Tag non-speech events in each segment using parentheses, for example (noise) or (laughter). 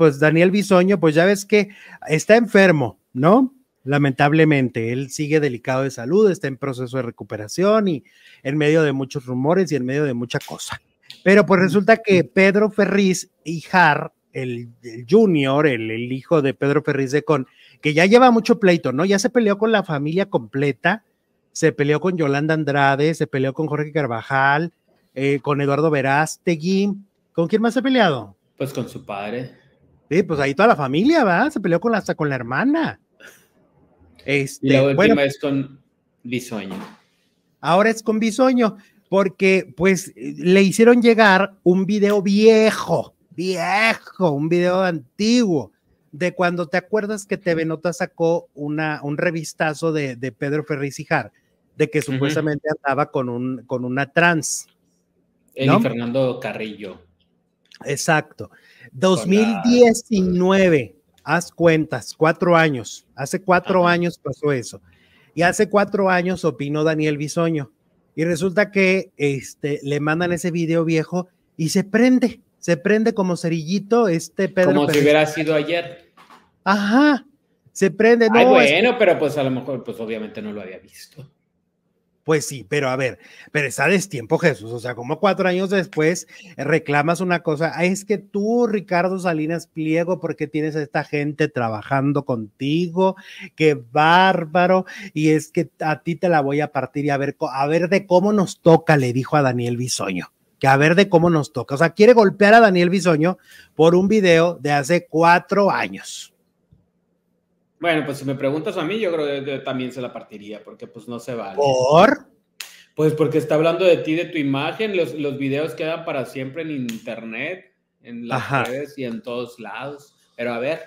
pues Daniel Bisoño, pues ya ves que está enfermo, ¿no? Lamentablemente, él sigue delicado de salud, está en proceso de recuperación y en medio de muchos rumores y en medio de mucha cosa. Pero pues resulta que Pedro Ferriz y Jar, el, junior, el, hijo de Pedro Ferriz de Con, que ya lleva mucho pleito, ¿no? Ya se peleó con la familia completa, se peleó con Yolanda Andrade, se peleó con Jorge Carvajal, eh, con Eduardo Verástegui. ¿Con quién más se ha peleado? Pues con su padre. Sí, pues ahí toda la familia, va, se peleó con hasta con la hermana. Este, la última bueno, es con Bisoño. Ahora es con Bisoño, porque pues le hicieron llegar un video viejo, viejo, un video antiguo, de cuando te acuerdas que TV Nota sacó una, un revistazo de, Pedro Ferriz de que supuestamente andaba con, un, con una trans. El Fernando Carrillo. Exacto. 2019, haz cuentas, cuatro años. Hace cuatro años pasó eso. Y hace cuatro años opinó Daniel Bisoño. Y resulta que este, le mandan ese video viejo y se prende, se prende como cerillito este Pedro. Como si hubiera sido ayer. Ajá, se prende. No, bueno, pero pues a lo mejor, pues obviamente no lo había visto. Pues sí, pero a ver, pero está tiempo Jesús, o sea, como cuatro años después eh, reclamas una cosa, ah, es que tú, Ricardo Salinas Pliego, porque tienes a esta gente trabajando contigo? Qué bárbaro, y es que a ti te la voy a partir y a ver, a ver de cómo nos toca, le dijo a Daniel Bisoño, que a ver de cómo nos toca, o sea, quiere golpear a Daniel Bisoño por un video de hace cuatro años. Bueno, pues si me preguntas a mí, yo creo que también se la partiría, porque pues no se vale. ¿Por? Pues porque está hablando de ti, de tu imagen, los, los videos quedan para siempre en internet, en las redes y en todos lados. Pero a ver.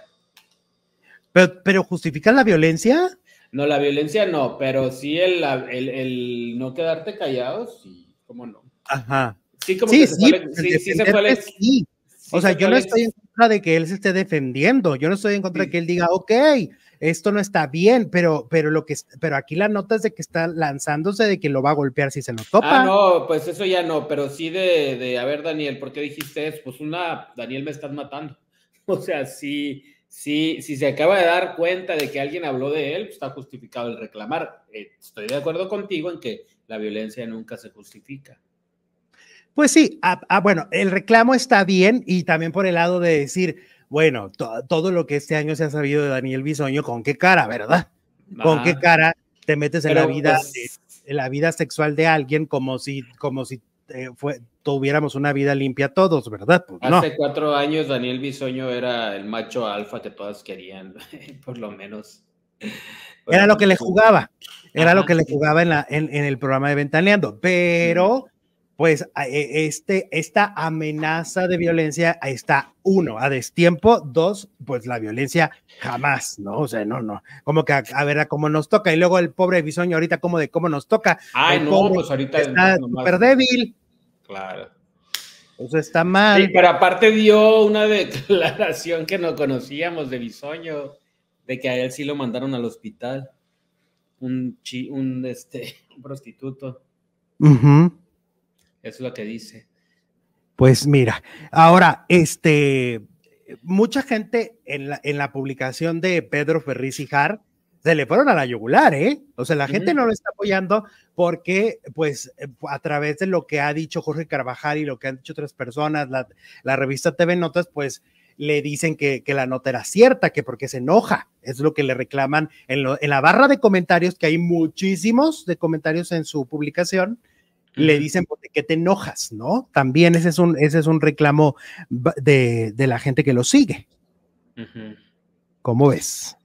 ¿Pero, pero justifican la violencia? No, la violencia no, pero sí el, el, el no quedarte callado, sí, cómo no. Ajá. Sí, como sí, que sí, sí, sí, se sí. O sea, yo no estoy de que él se esté defendiendo, yo no estoy en contra de que él diga, ok, esto no está bien, pero, pero, lo que, pero aquí la nota es de que está lanzándose de que lo va a golpear si se lo topa. Ah, no, pues eso ya no, pero sí de, a ver, Daniel, ¿por qué dijiste eso? Pues una, Daniel, me estás matando. (laughs) O sea, sí, sí, si se acaba de dar cuenta de que alguien habló de él, pues está justificado el reclamar. Eh, estoy de acuerdo contigo en que la violencia nunca se justifica. Pues sí, ah, ah, bueno, el reclamo está bien y también por el lado de decir, bueno, todo lo que este año se ha sabido de Daniel Bisoño, ¿con qué cara, verdad? ¿Con qué cara te metes en la vida, pues la vida sexual de alguien como si, como si eh, tuviéramos una vida limpia todos, ¿verdad? Pues hace cuatro años Daniel Bisoño era el macho alfa que todas querían, (laughs) por lo menos. era lo que le jugaba, era lo que le jugaba en, en el programa de Ventaneando, pero pues e, este, esta amenaza de violencia está, uno, a destiempo, dos, pues la violencia jamás, ¿no? O sea, no, no, como que a, ver a cómo nos toca, y luego el pobre bisoño ahorita como de cómo nos toca. Ay, no, pues, ahorita está súper débil. Claro. Eso está mal. pero aparte dio una declaración que no conocíamos de bisoño, de que a él sí lo mandaron al hospital, un, un, este, prostituto. Es lo que dice. Pues mira, ahora, este, mucha gente en la, en la publicación de Pedro Ferriz y Jar se le fueron a la yugular, ¿eh? O sea, la gente no lo está apoyando porque, pues, a través de lo que ha dicho Jorge Carvajal y lo que han dicho otras personas, la, revista TV Notas, pues, le dicen que, que, la nota era cierta, que porque se enoja, es lo que le reclaman en, en la barra de comentarios, que hay muchísimos de comentarios en su publicación, le dicen porque que te enojas, ¿no? También ese es un, ese es un reclamo de, la gente que lo sigue. ¿Cómo ves?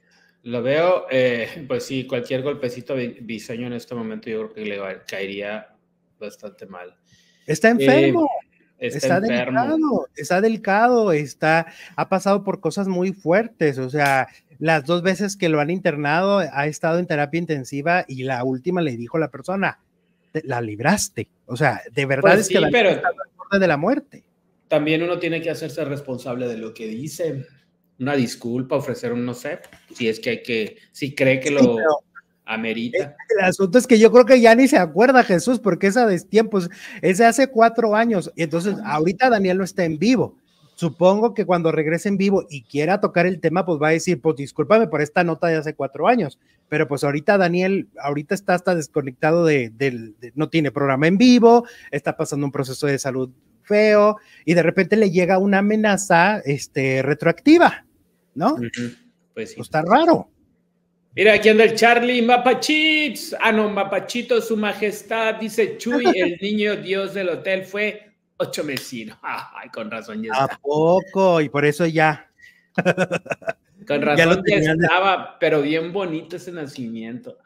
Lo veo, eh, pues sí, cualquier golpecito diseño en este momento yo creo que le caería bastante mal. Está eh, enfermo. está, está delicado, está delicado, está, ha pasado por cosas muy fuertes, o sea, las dos veces que lo han internado ha estado en terapia intensiva y la última le dijo la persona, la libraste. O sea, de verdad pues es que la pero de la muerte. También uno tiene que hacerse responsable de lo que dice. Una disculpa, ofrecer un no sé, si es que hay que, si cree que lo amerita. El asunto es que yo creo que ya ni se acuerda Jesús, porque esa de tiempos es de hace cuatro años. Y entonces, ahorita Daniel no está en vivo supongo que cuando regrese en vivo y quiera tocar el tema, pues va a decir, pues discúlpame por esta nota de hace cuatro años, pero pues ahorita Daniel, ahorita está hasta desconectado de, no tiene programa en vivo, está pasando un proceso de salud feo y de repente le llega una amenaza este, retroactiva, ¿no? Pues, pues está raro. Mira, aquí anda el Charlie Mapachits. Ah, no, Mapachito, su majestad, dice Chuy, (laughs) el niño dios del hotel fue Ocho mesinos, (laughs) Ay, con razón ya ¿A poco? Y por eso ya. Con razón ya, ya estaba, pero bien bonito ese nacimiento.